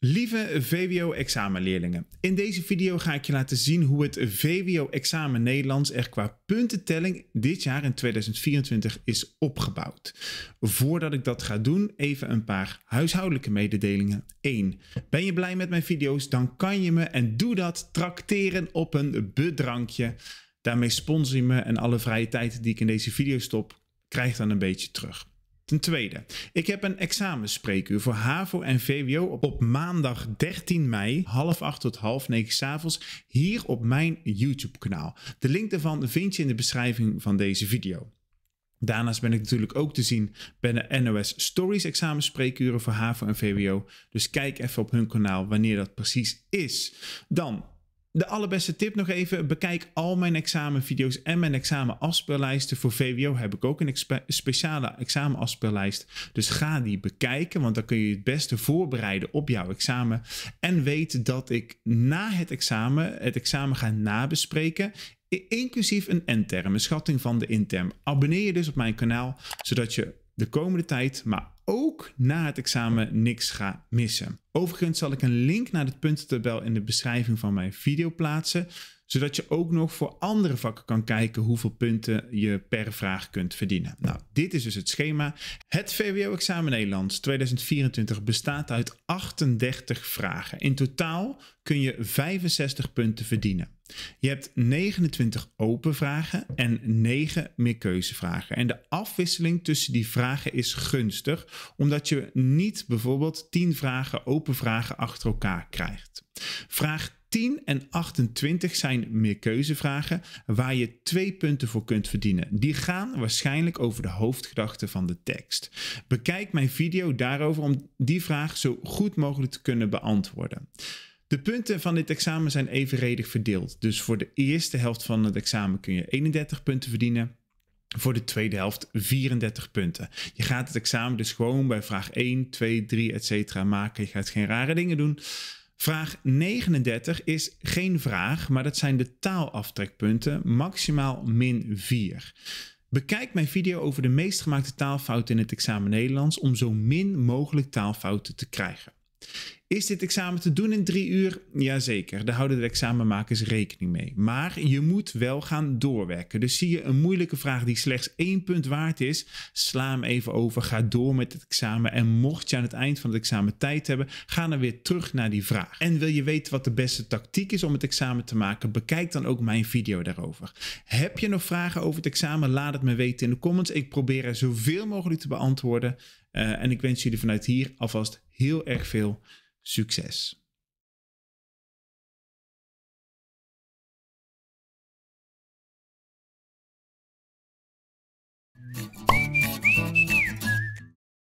Lieve VWO-examenleerlingen, in deze video ga ik je laten zien hoe het VWO-examen Nederlands er qua puntentelling dit jaar in 2024 is opgebouwd. Voordat ik dat ga doen, even een paar huishoudelijke mededelingen. 1. Ben je blij met mijn video's? Dan kan je me en doe dat trakteren op een bedrankje. Daarmee sponsor je me en alle vrije tijd die ik in deze video stop, krijg dan een beetje terug. Ten tweede, ik heb een examenspreekuur voor HAVO en VWO op maandag 13 mei, half acht tot half negen s'avonds, hier op mijn YouTube-kanaal. De link daarvan vind je in de beschrijving van deze video. Daarnaast ben ik natuurlijk ook te zien bij de NOS Stories examenspreekuren voor HAVO en VWO. Dus kijk even op hun kanaal wanneer dat precies is. Dan de allerbeste tip nog even. Bekijk al mijn examenvideo's en mijn examen afspeellijsten. Voor VWO heb ik ook een speciale examenafspeellijst. Dus ga die bekijken, want dan kun je het beste voorbereiden op jouw examen. En weet dat ik na het examen, het examen ga nabespreken inclusief een endterm, een schatting van de interm. Abonneer je dus op mijn kanaal, zodat je de komende tijd, maar ook na het examen niks ga missen. Overigens zal ik een link naar de puntentabel in de beschrijving van mijn video plaatsen, zodat je ook nog voor andere vakken kan kijken hoeveel punten je per vraag kunt verdienen. Nou, dit is dus het schema. Het VWO-examen Nederlands 2024 bestaat uit 38 vragen. In totaal kun je 65 punten verdienen. Je hebt 29 open vragen en 9 meerkeuzevragen. En de afwisseling tussen die vragen is gunstig, omdat je niet bijvoorbeeld 10 vragen open vragen achter elkaar krijgt. Vraag 10 en 28 zijn meerkeuzevragen waar je twee punten voor kunt verdienen. Die gaan waarschijnlijk over de hoofdgedachten van de tekst. Bekijk mijn video daarover om die vraag zo goed mogelijk te kunnen beantwoorden. De punten van dit examen zijn evenredig verdeeld. Dus voor de eerste helft van het examen kun je 31 punten verdienen. Voor de tweede helft 34 punten. Je gaat het examen dus gewoon bij vraag 1, 2, 3, etc. maken. Je gaat geen rare dingen doen. Vraag 39 is geen vraag, maar dat zijn de taalaftrekpunten, maximaal min 4. Bekijk mijn video over de meest gemaakte taalfouten in het examen Nederlands om zo min mogelijk taalfouten te krijgen. Is dit examen te doen in drie uur? Jazeker, daar houden de examenmakers rekening mee. Maar je moet wel gaan doorwerken. Dus zie je een moeilijke vraag die slechts één punt waard is, sla hem even over, ga door met het examen. En mocht je aan het eind van het examen tijd hebben, ga dan weer terug naar die vraag. En wil je weten wat de beste tactiek is om het examen te maken, bekijk dan ook mijn video daarover. Heb je nog vragen over het examen? Laat het me weten in de comments. Ik probeer er zoveel mogelijk te beantwoorden. Eh, en ik wens jullie vanuit hier alvast heel erg veel Succes!